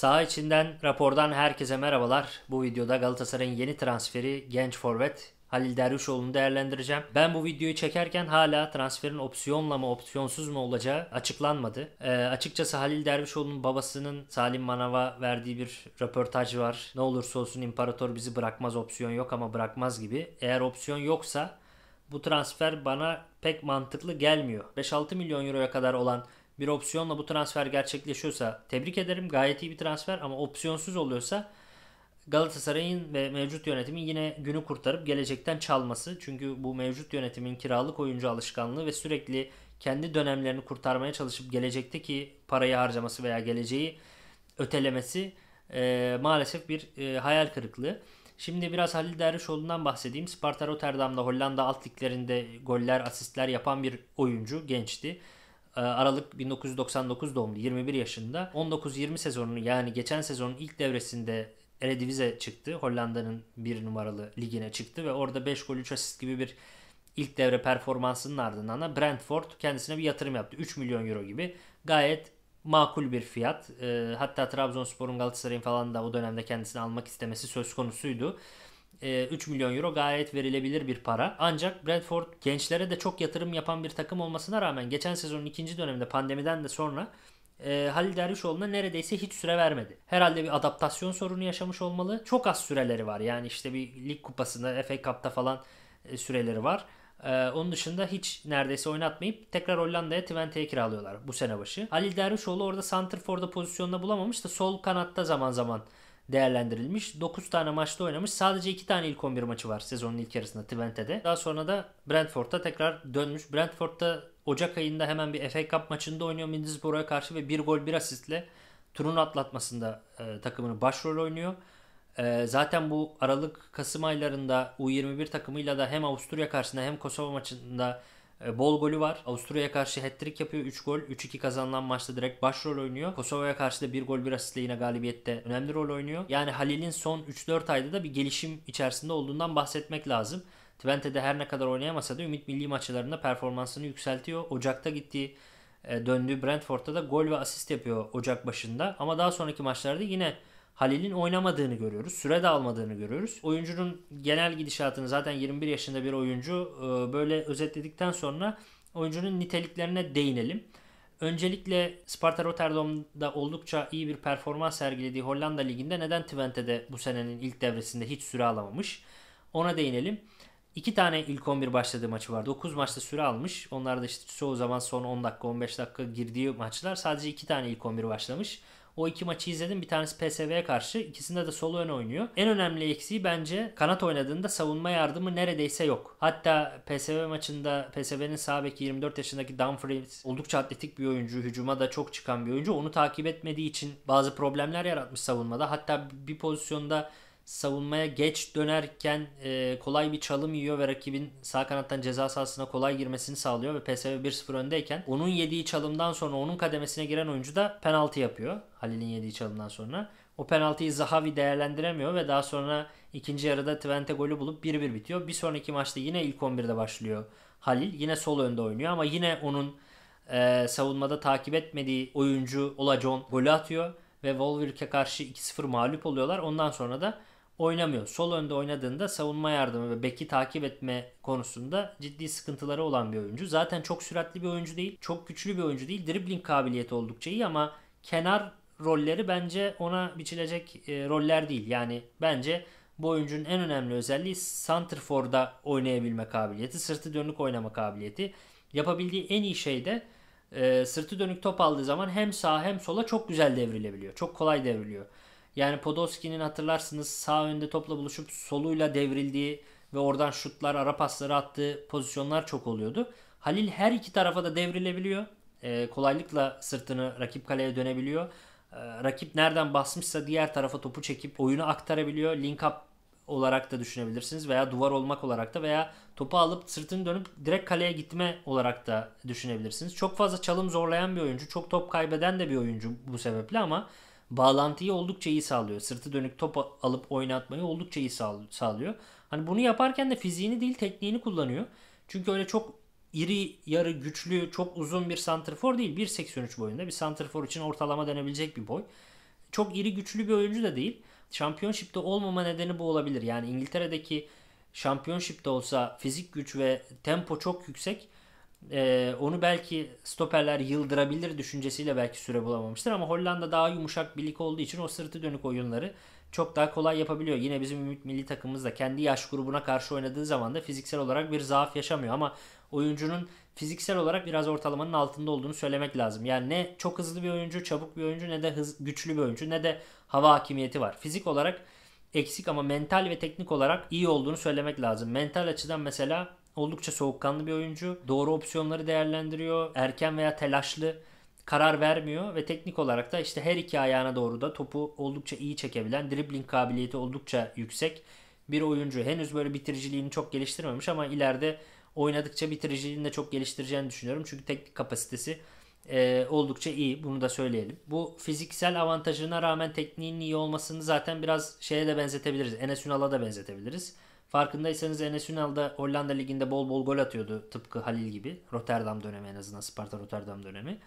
Sağ içinden rapordan herkese merhabalar. Bu videoda Galatasaray'ın yeni transferi genç forvet Halil Dervişoğlu'nu değerlendireceğim. Ben bu videoyu çekerken hala transferin opsiyonla mı opsiyonsuz mu olacağı açıklanmadı. E, açıkçası Halil Dervişoğlu'nun babasının Salim Manav'a verdiği bir röportaj var. Ne olursa olsun imparator bizi bırakmaz opsiyon yok ama bırakmaz gibi. Eğer opsiyon yoksa bu transfer bana pek mantıklı gelmiyor. 5-6 milyon euroya kadar olan bir opsiyonla bu transfer gerçekleşiyorsa tebrik ederim. Gayet iyi bir transfer ama opsiyonsuz oluyorsa Galatasaray'ın ve mevcut yönetimin yine günü kurtarıp gelecekten çalması. Çünkü bu mevcut yönetimin kiralık oyuncu alışkanlığı ve sürekli kendi dönemlerini kurtarmaya çalışıp gelecekteki parayı harcaması veya geleceği ötelemesi e, maalesef bir e, hayal kırıklığı. Şimdi biraz Halil Dervişoğlu'ndan bahsedeyim. Sparta Rotterdam'da Hollanda alt liglerinde goller, asistler yapan bir oyuncu, gençti. Ee, Aralık 1999 doğumlu 21 yaşında 19-20 sezonunu yani geçen sezonun ilk devresinde Eredivisie çıktı. Hollanda'nın bir numaralı ligine çıktı ve orada 5 gol 3 asist gibi bir ilk devre performansının ardından da Brentford kendisine bir yatırım yaptı. 3 milyon euro gibi gayet makul bir fiyat. Ee, hatta Trabzonspor'un Galatasaray'ın falan da o dönemde kendisini almak istemesi söz konusuydu. 3 e, milyon euro gayet verilebilir bir para. Ancak Brentford gençlere de çok yatırım yapan bir takım olmasına rağmen geçen sezonun ikinci döneminde pandemiden de sonra e, Halil Dervişoğlu'na neredeyse hiç süre vermedi. Herhalde bir adaptasyon sorunu yaşamış olmalı. Çok az süreleri var. Yani işte bir lig kupasında, FA Cup'ta falan e, süreleri var. Ee, onun dışında hiç neredeyse oynatmayıp tekrar Hollanda'ya Twente'ye kiralıyorlar bu sene başı. Halil Dervişoğlu orada Santerford'a pozisyonda bulamamış da sol kanatta zaman zaman değerlendirilmiş. 9 tane maçta oynamış. Sadece 2 tane ilk 11 maçı var sezonun ilk yarısında Twente'de. Daha sonra da Brentford'a tekrar dönmüş. Brentford'da Ocak ayında hemen bir FA Cup maçında oynuyor Middlesbrough'a karşı ve bir gol bir asistle turun atlatmasında e, takımını başrol oynuyor. E, zaten bu Aralık Kasım aylarında U21 takımıyla da hem Avusturya karşısında hem Kosova maçında e, bol golü var. Avusturya'ya karşı hat-trick yapıyor. 3 gol. 3-2 kazanılan maçta direkt başrol oynuyor. Kosova'ya karşı da 1 gol 1 asistle yine galibiyette önemli rol oynuyor. Yani Halil'in son 3-4 ayda da bir gelişim içerisinde olduğundan bahsetmek lazım. Twente'de her ne kadar oynayamasa da Ümit Milli maçlarında performansını yükseltiyor. Ocak'ta gittiği e, döndüğü Brentford'da da gol ve asist yapıyor Ocak başında. Ama daha sonraki maçlarda yine Halil'in oynamadığını görüyoruz. Süre de almadığını görüyoruz. Oyuncunun genel gidişatını zaten 21 yaşında bir oyuncu e, böyle özetledikten sonra oyuncunun niteliklerine değinelim. Öncelikle Sparta Rotterdam'da oldukça iyi bir performans sergilediği Hollanda Ligi'nde neden Twente'de bu senenin ilk devresinde hiç süre alamamış? Ona değinelim. İki tane ilk 11 başladığı maçı var. 9 maçta süre almış. Onlar da işte çoğu zaman son 10 dakika 15 dakika girdiği maçlar. Sadece iki tane ilk 11 başlamış. O iki maçı izledim. Bir tanesi PSV'ye karşı. ikisinde de solo ön oynuyor. En önemli eksiği bence kanat oynadığında savunma yardımı neredeyse yok. Hatta PSV maçında PSV'nin sağ beki 24 yaşındaki Dumfries oldukça atletik bir oyuncu. Hücuma da çok çıkan bir oyuncu. Onu takip etmediği için bazı problemler yaratmış savunmada. Hatta bir pozisyonda savunmaya geç dönerken e, kolay bir çalım yiyor ve rakibin sağ kanattan ceza sahasına kolay girmesini sağlıyor ve PSV 1-0 öndeyken onun yediği çalımdan sonra onun kademesine giren oyuncu da penaltı yapıyor. Halil'in yediği çalımdan sonra. O penaltıyı Zahavi değerlendiremiyor ve daha sonra ikinci yarıda Twente golü bulup 1-1 bitiyor. Bir sonraki maçta yine ilk 11'de başlıyor Halil. Yine sol önde oynuyor ama yine onun e, savunmada takip etmediği oyuncu Olacon golü atıyor ve Wolverhampton'a karşı 2-0 mağlup oluyorlar. Ondan sonra da oynamıyor. Sol önde oynadığında savunma yardımı ve beki takip etme konusunda ciddi sıkıntıları olan bir oyuncu. Zaten çok süratli bir oyuncu değil, çok güçlü bir oyuncu değil. Dribbling kabiliyeti oldukça iyi ama kenar rolleri bence ona biçilecek e, roller değil. Yani bence bu oyuncunun en önemli özelliği center forda oynayabilme kabiliyeti, sırtı dönük oynama kabiliyeti. Yapabildiği en iyi şey de e, sırtı dönük top aldığı zaman hem sağ hem sola çok güzel devrilebiliyor. Çok kolay devriliyor. Yani Podolski'nin hatırlarsınız sağ önde topla buluşup soluyla devrildiği ve oradan şutlar, ara pasları attığı pozisyonlar çok oluyordu. Halil her iki tarafa da devrilebiliyor. E, kolaylıkla sırtını rakip kaleye dönebiliyor. E, rakip nereden basmışsa diğer tarafa topu çekip oyunu aktarabiliyor. Link up olarak da düşünebilirsiniz veya duvar olmak olarak da veya topu alıp sırtını dönüp direkt kaleye gitme olarak da düşünebilirsiniz. Çok fazla çalım zorlayan bir oyuncu, çok top kaybeden de bir oyuncu bu sebeple ama bağlantıyı oldukça iyi sağlıyor. Sırtı dönük top alıp oynatmayı oldukça iyi sağlıyor. Hani bunu yaparken de fiziğini değil tekniğini kullanıyor. Çünkü öyle çok iri yarı güçlü çok uzun bir santrfor değil. 1.83 boyunda bir santrfor için ortalama denebilecek bir boy. Çok iri güçlü bir oyuncu da değil. Şampiyonşipte olmama nedeni bu olabilir. Yani İngiltere'deki şampiyonşipte olsa fizik güç ve tempo çok yüksek ee, onu belki stoperler yıldırabilir düşüncesiyle belki süre bulamamıştır ama Hollanda daha yumuşak bir lig olduğu için o sırtı dönük oyunları çok daha kolay yapabiliyor. Yine bizim Ümit Milli takımımız da kendi yaş grubuna karşı oynadığı zaman da fiziksel olarak bir zaaf yaşamıyor ama oyuncunun fiziksel olarak biraz ortalamanın altında olduğunu söylemek lazım. Yani ne çok hızlı bir oyuncu, çabuk bir oyuncu ne de hız, güçlü bir oyuncu ne de hava hakimiyeti var. Fizik olarak eksik ama mental ve teknik olarak iyi olduğunu söylemek lazım. Mental açıdan mesela Oldukça soğukkanlı bir oyuncu. Doğru opsiyonları değerlendiriyor. Erken veya telaşlı karar vermiyor ve teknik olarak da işte her iki ayağına doğru da topu oldukça iyi çekebilen, dribbling kabiliyeti oldukça yüksek bir oyuncu. Henüz böyle bitiriciliğini çok geliştirmemiş ama ileride oynadıkça bitiriciliğini de çok geliştireceğini düşünüyorum. Çünkü teknik kapasitesi e, oldukça iyi. Bunu da söyleyelim. Bu fiziksel avantajına rağmen tekniğinin iyi olmasını zaten biraz şeye de benzetebiliriz. Enes Ünal'a da benzetebiliriz. Farkındaysanız Enes Ünal da Hollanda Ligi'nde bol bol gol atıyordu tıpkı Halil gibi. Rotterdam dönemi en azından Sparta Rotterdam dönemi.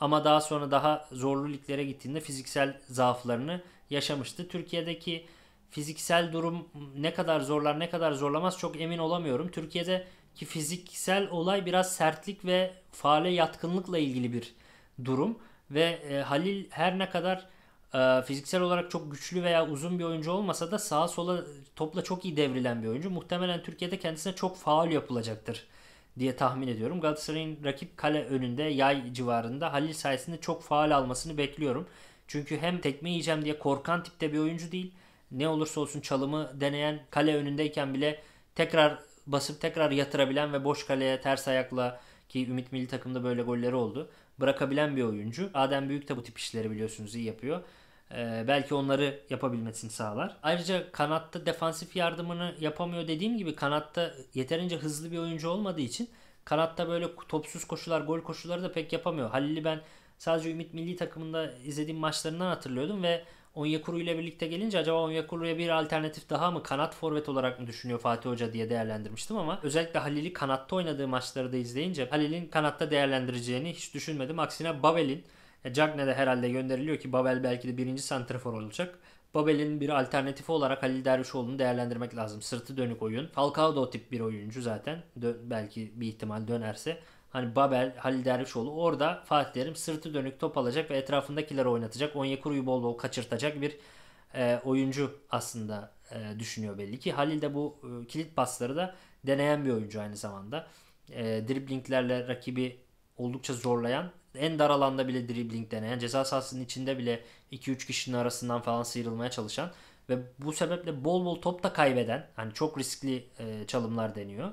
Ama daha sonra daha zorlu liglere gittiğinde fiziksel zaaflarını yaşamıştı. Türkiye'deki fiziksel durum ne kadar zorlar ne kadar zorlamaz çok emin olamıyorum. Türkiye'deki fiziksel olay biraz sertlik ve faale yatkınlıkla ilgili bir durum. Ve e, Halil her ne kadar ee, fiziksel olarak çok güçlü veya uzun bir oyuncu olmasa da sağa sola topla çok iyi devrilen bir oyuncu. Muhtemelen Türkiye'de kendisine çok faal yapılacaktır diye tahmin ediyorum. Galatasaray'ın rakip kale önünde yay civarında Halil sayesinde çok faal almasını bekliyorum. Çünkü hem tekme yiyeceğim diye korkan tipte bir oyuncu değil. Ne olursa olsun çalımı deneyen kale önündeyken bile tekrar basıp tekrar yatırabilen ve boş kaleye ters ayakla ki Ümit Milli takımda böyle golleri oldu bırakabilen bir oyuncu. Adem Büyük de bu tip işleri biliyorsunuz iyi yapıyor. Ee, belki onları yapabilmesini sağlar. Ayrıca kanatta defansif yardımını yapamıyor dediğim gibi kanatta yeterince hızlı bir oyuncu olmadığı için kanatta böyle topsuz koşular, gol koşuları da pek yapamıyor. Halil'i ben sadece Ümit Milli takımında izlediğim maçlarından hatırlıyordum ve Onyekuru ile birlikte gelince acaba Onyekuru'ya bir alternatif daha mı kanat forvet olarak mı düşünüyor Fatih Hoca diye değerlendirmiştim ama özellikle Halil'i kanatta oynadığı maçları da izleyince Halil'in kanatta değerlendireceğini hiç düşünmedim. Aksine Babel'in e, Cagne herhalde gönderiliyor ki Babel belki de birinci santrafor olacak. Babel'in bir alternatifi olarak Halil Dervişoğlu'nu değerlendirmek lazım. Sırtı dönük oyun. Falcao da o tip bir oyuncu zaten. Dö- belki bir ihtimal dönerse. Hani Babel, Halil Dervişoğlu orada Fatih Terim sırtı dönük top alacak ve etrafındakileri oynatacak. Onyekuru'yu bol bol kaçırtacak bir e, oyuncu aslında e, düşünüyor belli ki. Halil de bu e, kilit pasları da deneyen bir oyuncu aynı zamanda. E, driblinglerle rakibi oldukça zorlayan, en dar alanda bile dribling deneyen, ceza sahasının içinde bile 2-3 kişinin arasından falan sıyrılmaya çalışan ve bu sebeple bol bol top da kaybeden, hani çok riskli e, çalımlar deniyor.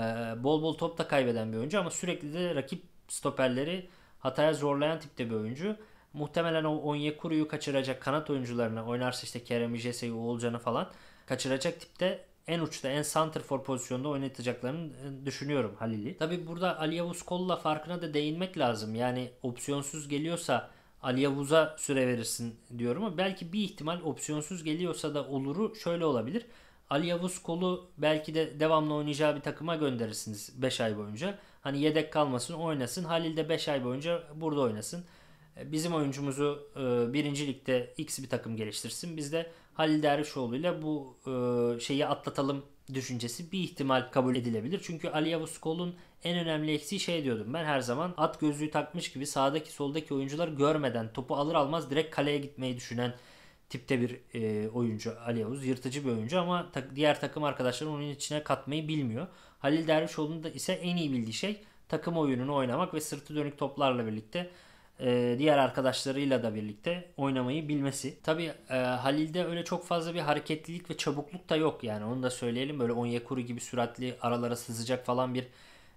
Ee, bol bol top da kaybeden bir oyuncu ama sürekli de rakip stoperleri hataya zorlayan tipte bir oyuncu. Muhtemelen o Onyekuru'yu kaçıracak kanat oyuncularına oynarsa işte Kerem İjese'yi, Oğulcan'ı falan kaçıracak tipte en uçta en center for pozisyonda oynatacaklarını e, düşünüyorum Halil'i. Tabi burada Ali Yavuz Kolla farkına da değinmek lazım. Yani opsiyonsuz geliyorsa Ali Yavuz'a süre verirsin diyorum ama belki bir ihtimal opsiyonsuz geliyorsa da oluru şöyle olabilir. Ali Yavuz Kol'u belki de devamlı oynayacağı bir takıma gönderirsiniz 5 ay boyunca. Hani yedek kalmasın oynasın. Halil de 5 ay boyunca burada oynasın. E, bizim oyuncumuzu e, birincilikte X bir takım geliştirsin. Biz de Halil Dervişoğlu ile bu e, şeyi atlatalım düşüncesi bir ihtimal kabul edilebilir. Çünkü Ali Yavuz Kol'un en önemli eksiği şey diyordum ben her zaman at gözlüğü takmış gibi sağdaki soldaki oyuncular görmeden topu alır almaz direkt kaleye gitmeyi düşünen tipte bir e, oyuncu Ali Yavuz. Yırtıcı bir oyuncu ama ta- diğer takım arkadaşları onun içine katmayı bilmiyor. Halil Dervişoğlu'nun da ise en iyi bildiği şey takım oyununu oynamak ve sırtı dönük toplarla birlikte e, diğer arkadaşlarıyla da birlikte oynamayı bilmesi. Tabi e, Halil'de öyle çok fazla bir hareketlilik ve çabukluk da yok yani onu da söyleyelim. Böyle Onyekuru gibi süratli aralara sızacak falan bir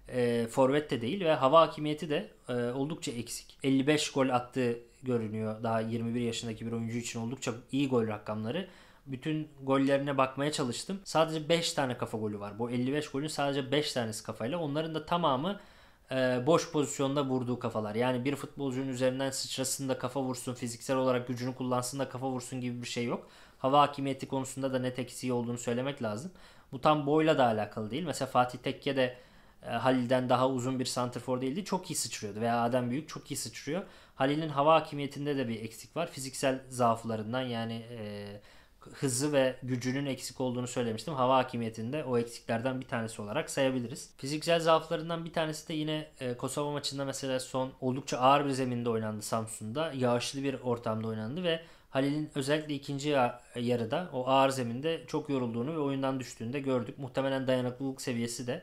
e, forvet de değil ve hava hakimiyeti de e, oldukça eksik. 55 gol attığı görünüyor daha 21 yaşındaki bir oyuncu için oldukça iyi gol rakamları. Bütün gollerine bakmaya çalıştım. Sadece 5 tane kafa golü var. Bu 55 golün sadece 5 tanesi kafayla. Onların da tamamı e, boş pozisyonda vurduğu kafalar. Yani bir futbolcunun üzerinden sıçrasın da kafa vursun, fiziksel olarak gücünü kullansın da kafa vursun gibi bir şey yok. Hava hakimiyeti konusunda da net eksiği olduğunu söylemek lazım. Bu tam boyla da alakalı değil. Mesela Fatih Tekke de e, Halil'den daha uzun bir santrfor değildi. Çok iyi sıçrıyordu veya Adem Büyük çok iyi sıçrıyor. Halil'in hava hakimiyetinde de bir eksik var. Fiziksel zaaflarından yani e, hızı ve gücünün eksik olduğunu söylemiştim. Hava hakimiyetinde o eksiklerden bir tanesi olarak sayabiliriz. Fiziksel zaaflarından bir tanesi de yine e, Kosova maçında mesela son oldukça ağır bir zeminde oynandı Samsun'da. Yağışlı bir ortamda oynandı ve Halil'in özellikle ikinci yarıda o ağır zeminde çok yorulduğunu ve oyundan düştüğünü de gördük. Muhtemelen dayanıklılık seviyesi de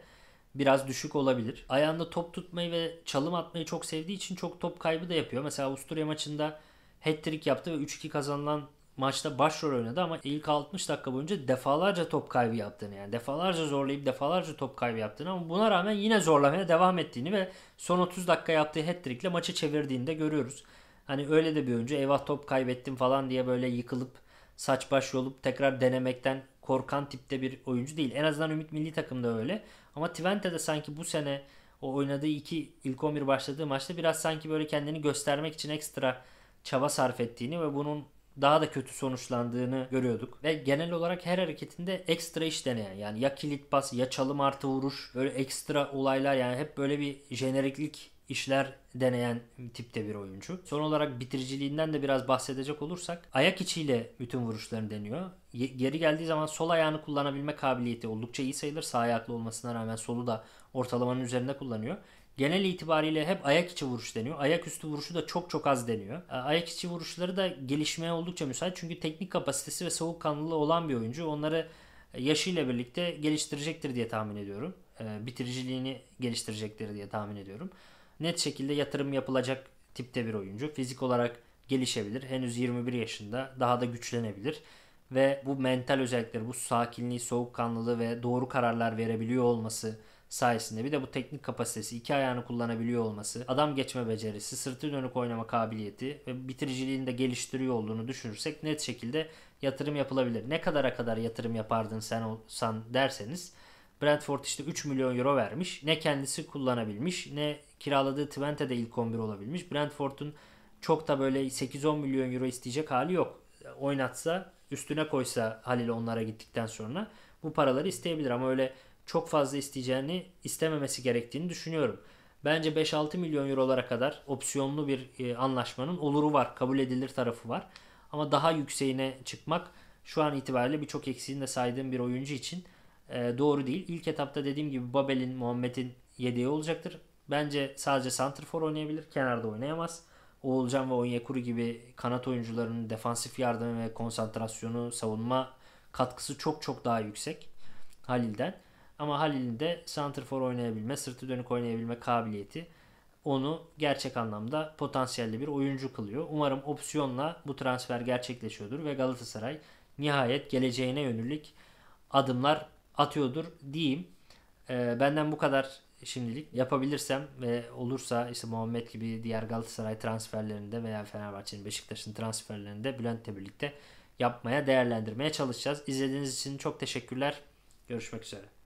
biraz düşük olabilir. Ayağında top tutmayı ve çalım atmayı çok sevdiği için çok top kaybı da yapıyor. Mesela Avusturya maçında hat-trick yaptı ve 3-2 kazanılan maçta başrol oynadı ama ilk 60 dakika boyunca defalarca top kaybı yaptığını yani defalarca zorlayıp defalarca top kaybı yaptığını ama buna rağmen yine zorlamaya devam ettiğini ve son 30 dakika yaptığı hat-trickle maçı çevirdiğini de görüyoruz. Hani öyle de bir oyuncu eyvah top kaybettim falan diye böyle yıkılıp saç baş yolup tekrar denemekten korkan tipte bir oyuncu değil. En azından Ümit Milli Takım'da öyle. Ama Twente'de sanki bu sene o oynadığı iki ilk 11 başladığı maçta biraz sanki böyle kendini göstermek için ekstra çaba sarf ettiğini ve bunun daha da kötü sonuçlandığını görüyorduk. Ve genel olarak her hareketinde ekstra iş deneyen yani ya kilit pas ya çalım artı vuruş böyle ekstra olaylar yani hep böyle bir jeneriklik işler deneyen tipte bir oyuncu. Son olarak bitiriciliğinden de biraz bahsedecek olursak ayak içiyle bütün vuruşlarını deniyor geri geldiği zaman sol ayağını kullanabilme kabiliyeti oldukça iyi sayılır. Sağ ayaklı olmasına rağmen solu da ortalamanın üzerinde kullanıyor. Genel itibariyle hep ayak içi vuruş deniyor. Ayak üstü vuruşu da çok çok az deniyor. Ayak içi vuruşları da gelişmeye oldukça müsait. Çünkü teknik kapasitesi ve soğukkanlılığı olan bir oyuncu. Onları e, yaşıyla birlikte geliştirecektir diye tahmin ediyorum. E, bitiriciliğini geliştirecektir diye tahmin ediyorum. Net şekilde yatırım yapılacak tipte bir oyuncu. Fizik olarak gelişebilir. Henüz 21 yaşında. Daha da güçlenebilir ve bu mental özellikleri, bu sakinliği, soğukkanlılığı ve doğru kararlar verebiliyor olması sayesinde bir de bu teknik kapasitesi, iki ayağını kullanabiliyor olması, adam geçme becerisi, sırtı dönük oynama kabiliyeti ve bitiriciliğini de geliştiriyor olduğunu düşünürsek net şekilde yatırım yapılabilir. Ne kadara kadar yatırım yapardın sen olsan derseniz Brentford işte 3 milyon euro vermiş. Ne kendisi kullanabilmiş ne kiraladığı Twente'de ilk 11 olabilmiş. Brentford'un çok da böyle 8-10 milyon euro isteyecek hali yok. Oynatsa üstüne koysa Halil onlara gittikten sonra bu paraları isteyebilir ama öyle çok fazla isteyeceğini istememesi gerektiğini düşünüyorum. Bence 5-6 milyon eurolara kadar opsiyonlu bir e, anlaşmanın oluru var, kabul edilir tarafı var. Ama daha yükseğine çıkmak şu an itibariyle birçok eksiğini de saydığım bir oyuncu için e, doğru değil. İlk etapta dediğim gibi Babel'in, Muhammed'in yedeği olacaktır. Bence sadece Santrfor oynayabilir, kenarda oynayamaz. Oğulcan ve Onyekuru gibi kanat oyuncularının defansif yardımı ve konsantrasyonu savunma katkısı çok çok daha yüksek Halil'den. Ama Halil'in de santrfor oynayabilme, sırtı dönük oynayabilme kabiliyeti onu gerçek anlamda potansiyelli bir oyuncu kılıyor. Umarım opsiyonla bu transfer gerçekleşiyordur ve Galatasaray nihayet geleceğine yönelik adımlar atıyordur diyeyim. E, benden bu kadar şimdilik yapabilirsem ve olursa işte Muhammed gibi diğer Galatasaray transferlerinde veya Fenerbahçe'nin Beşiktaş'ın transferlerinde Bülent'le birlikte yapmaya değerlendirmeye çalışacağız. İzlediğiniz için çok teşekkürler. Görüşmek üzere.